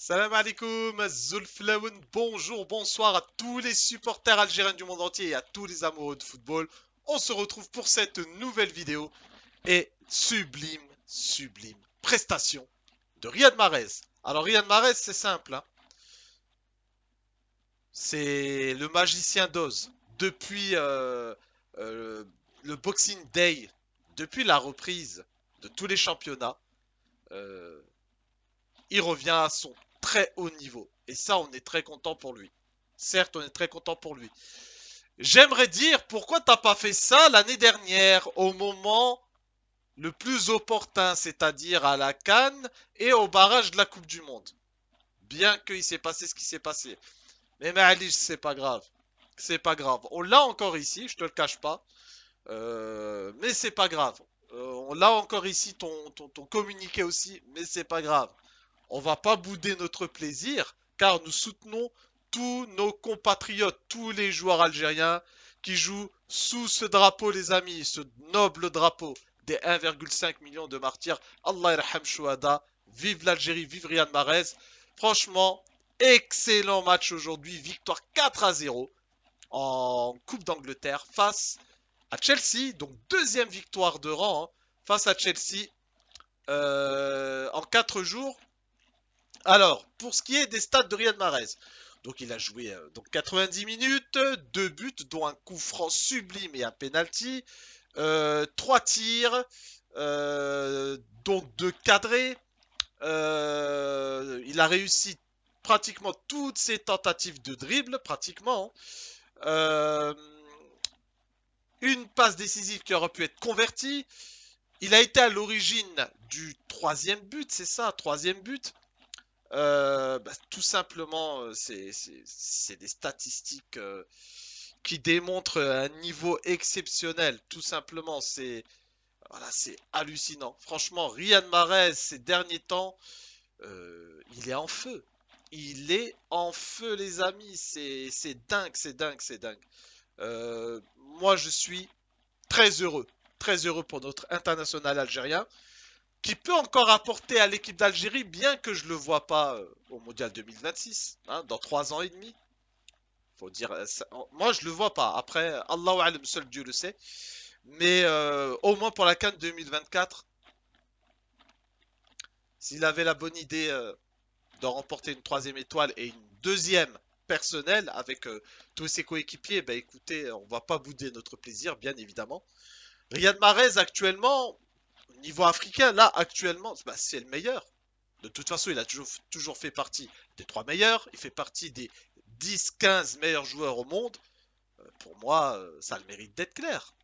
Salam alaikum, Zulflaoun, bonjour, bonsoir à tous les supporters algériens du monde entier et à tous les amoureux de football. On se retrouve pour cette nouvelle vidéo et sublime, sublime prestation de Riyad Mahrez. Alors Riyad Mahrez, c'est simple. Hein. c'est le magicien d'Oz. Depuis euh, euh, le Boxing Day, depuis la reprise de tous les championnats, euh, il revient à son très haut niveau. Et ça, on est très content pour lui. Certes, on est très content pour lui. J'aimerais dire, pourquoi t'as pas fait ça l'année dernière, au moment le plus opportun, c'est-à-dire à la Cannes et au barrage de la Coupe du Monde Bien qu'il s'est passé ce qui s'est passé. Mais Ma'alish, c'est pas grave. C'est pas grave. On l'a encore ici, je te le cache pas. Euh, mais c'est pas grave. Euh, on l'a encore ici, ton, ton, ton communiqué aussi, mais c'est pas grave on va pas bouder notre plaisir, car nous soutenons tous nos compatriotes, tous les joueurs algériens qui jouent sous ce drapeau, les amis, ce noble drapeau des 1,5 million de martyrs. Allah irham shuhada, vive l'Algérie, vive Riyad Mahrez. Franchement, excellent match aujourd'hui, victoire 4 à 0 en Coupe d'Angleterre face à Chelsea, donc deuxième victoire de rang hein, face à Chelsea euh, en 4 jours. Alors, pour ce qui est des stats de Riyad Mahrez, donc il a joué euh, donc 90 minutes, 2 buts, dont un coup franc sublime et un penalty, 3 euh, tirs, euh, dont 2 cadrés. il a réussi pratiquement toutes ses tentatives de dribble, pratiquement. Hein. une passe décisive qui aurait pu être convertie. Il a été à l'origine du troisième but, c'est ça, troisième but. Euh, bah, tout simplement, euh, c'est des statistiques euh, qui démontrent un niveau exceptionnel. Tout simplement, c'est voilà, hallucinant. Franchement, Riyad Mahrez, ces derniers temps, il est en feu il est en feu, les amis. C'est dingue, c'est dingue, c'est dingue. moi, je suis très heureux, très heureux pour notre international algérien qui peut encore apporter à l'équipe d'Algérie, bien que je le vois pas euh, au Mondial 2026, hein, dans trois ans et demi. Faut dire, euh, moi je ne le vois pas. Après, Allahu Alam, seul Dieu le sait. Mais euh, au moins pour la Cannes 2024, s'il avait la bonne idée de remporter une troisième étoile et une deuxième personnelle avec tous ses coéquipiers, bah écoutez, on va pas bouder notre plaisir, bien évidemment. Riyad Mahrez actuellement, niveau africain, là, actuellement, bah, c'est le meilleur. De toute façon, il a toujours, toujours fait partie des trois meilleurs. Il fait partie des 10-15 meilleurs joueurs au monde. Euh, pour moi, euh, ça le mérite d'être clair.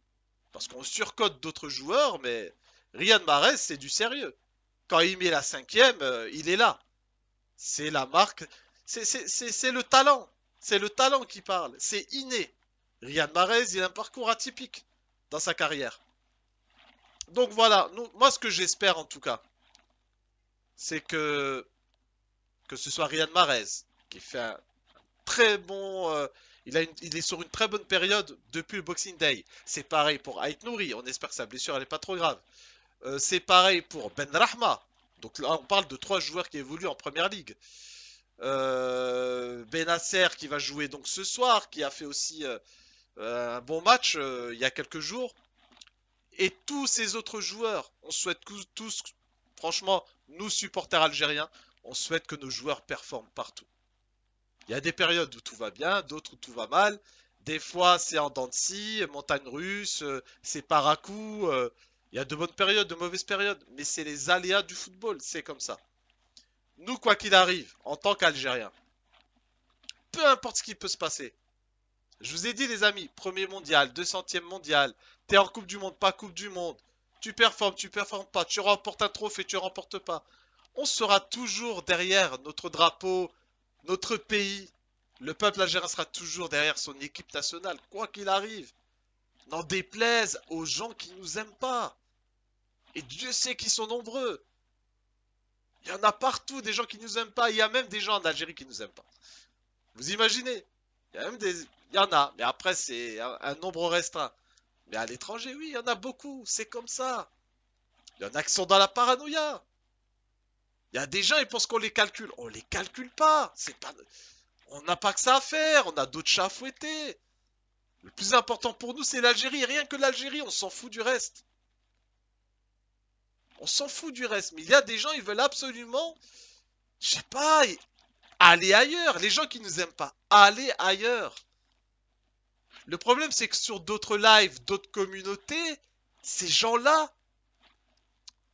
Parce qu'on surcote d'autres joueurs, mais Riyad Mahrez, c'est du sérieux. Quand il met la cinquième, euh, il est là. C'est la marque. C'est le talent. C'est le talent qui parle. C'est inné. Riyad Mahrez, il a un parcours atypique dans sa carrière. Donc voilà, moi ce que j'espère en tout cas, c'est que que ce soit Rian Mahrez qui fait un très bon, euh, il, il est sur une très bonne période depuis le Boxing Day. C'est pareil pour Ait Nouri, on espère que sa blessure n'est pas trop grave. Euh, c'est pareil pour Ben Rahma. Donc là on parle de trois joueurs qui évoluent en première League. Euh, ben Benasser qui va jouer donc ce soir, qui a fait aussi un bon match il y a quelques jours et tous ces autres joueurs. On souhaite tous, franchement, nous supporters algériens, on souhaite que nos joueurs performent partout. Il y a des périodes où tout va bien, d'autres où tout va mal. Des fois, c'est en dents montagne russe, euh, c'est par euh, Il y a de bonnes périodes, de mauvaises périodes, mais c'est les aléas du football, c'est comme ça. Nous, quoi qu'il arrive, en tant qu'Algériens, peu importe ce qui peut se passer, je vous ai dit, les amis, premier mondial, 200e mondial, t'es en Coupe du Monde, pas Coupe du Monde. Tu performes, tu performes pas, tu remportes un trophée, tu remportes pas. On sera toujours derrière notre drapeau, notre pays. Le peuple algérien sera toujours derrière son équipe nationale, quoi qu'il arrive. N'en déplaise aux gens qui nous aiment pas. Et Dieu sait qu'ils sont nombreux. Il y en a partout des gens qui nous aiment pas. Il y a même des gens en Algérie qui nous aiment pas. Vous imaginez il y en a, mais après c'est un, nombre restreint. Mais à l'étranger, oui, il y en a beaucoup, c'est comme ça. Il y en a qui sont dans la paranoïa. Il y a des gens, ils pensent qu'on les calcule. On les calcule pas. C'est pas... On n'a pas que ça à faire, on a d'autres chats à fouetter. Le plus important pour nous, c'est l'Algérie. Rien que l'Algérie, on s'en fout du reste. On s'en fout du reste. Mais il y a des gens, ils veulent absolument... Je sais pas, Allez ailleurs. Les gens qui nous aiment pas, allez ailleurs. Le problème, c'est que sur d'autres lives, d'autres communautés, ces gens-là,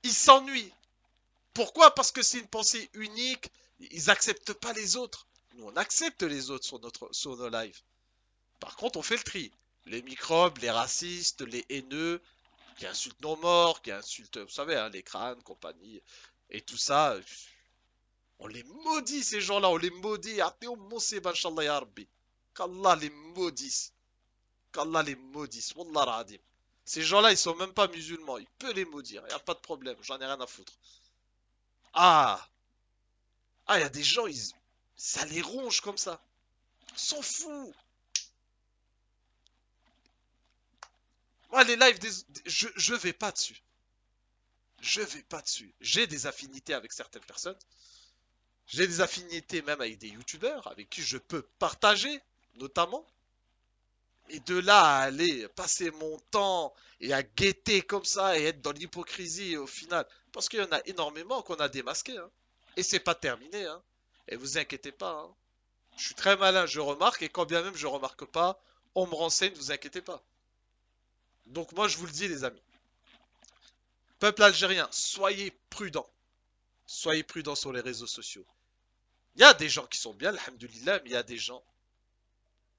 ils s'ennuient. Pourquoi Parce que c'est une pensée unique. Ils n'acceptent pas les autres. Nous, on accepte les autres sur, notre, sur nos lives. Par contre, on fait le tri. Les microbes, les racistes, les haineux, qui insultent nos morts, qui insultent, vous savez, hein, les crânes, compagnie, et tout ça. On les maudit, ces gens-là, on les maudit. Qu'Allah les maudisse. Qu'Allah les maudisse. Ces gens-là, ils ne sont même pas musulmans. Il peut les maudire. Il n'y a pas de problème. J'en ai rien à foutre. Ah Ah, il y a des gens, ils... ça les ronge comme ça. S'en fout. Moi, les lives, je, ne vais pas dessus. Je vais pas dessus. J'ai des affinités avec certaines personnes. J'ai des affinités même avec des youtubeurs avec qui je peux partager, notamment. Et de là à aller passer mon temps et à guetter comme ça et être dans l'hypocrisie au final, parce qu'il y en a énormément qu'on a démasqué. Hein. Et c'est pas terminé. Hein. Et vous inquiétez pas. Hein. Je suis très malin, je remarque. Et quand bien même je remarque pas, on me renseigne, vous inquiétez pas. Donc moi, je vous le dis, les amis. Peuple algérien, soyez prudent. Soyez prudent sur les réseaux sociaux. Il y a des gens qui sont bien, alhamdoulilah, mais il y a des gens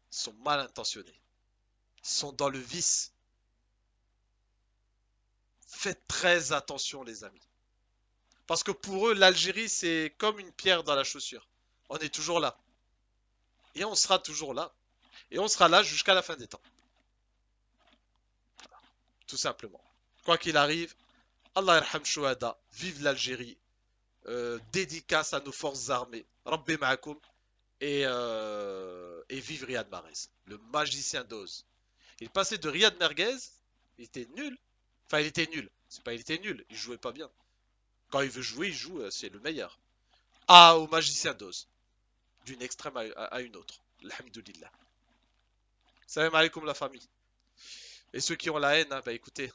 qui sont mal intentionnés. Ils sont dans le vice. Faites très attention, les amis. Parce que pour eux, l'Algérie, c'est comme une pierre dans la chaussure. On est toujours là. Et on sera toujours là. Et on sera là jusqu'à la fin des temps. Tout simplement. Quoi qu'il arrive, Allah vive l'Algérie, euh, dédicace à nos forces armées. Rabbi Ma'akoum et, euh, et vive Riyad Mahrez, le magicien d'Oz. Il passait de Riyad Merguez, il était nul. Enfin, il était nul. C'est pas il était nul, il jouait pas bien. Quand il veut jouer, il joue, euh, c'est le meilleur. Ah, au magicien d'Oz. D'une extrême à, une autre. Alhamdulillah. Salam alaikum la famille. Et ceux qui ont la haine, hein, bah écoutez,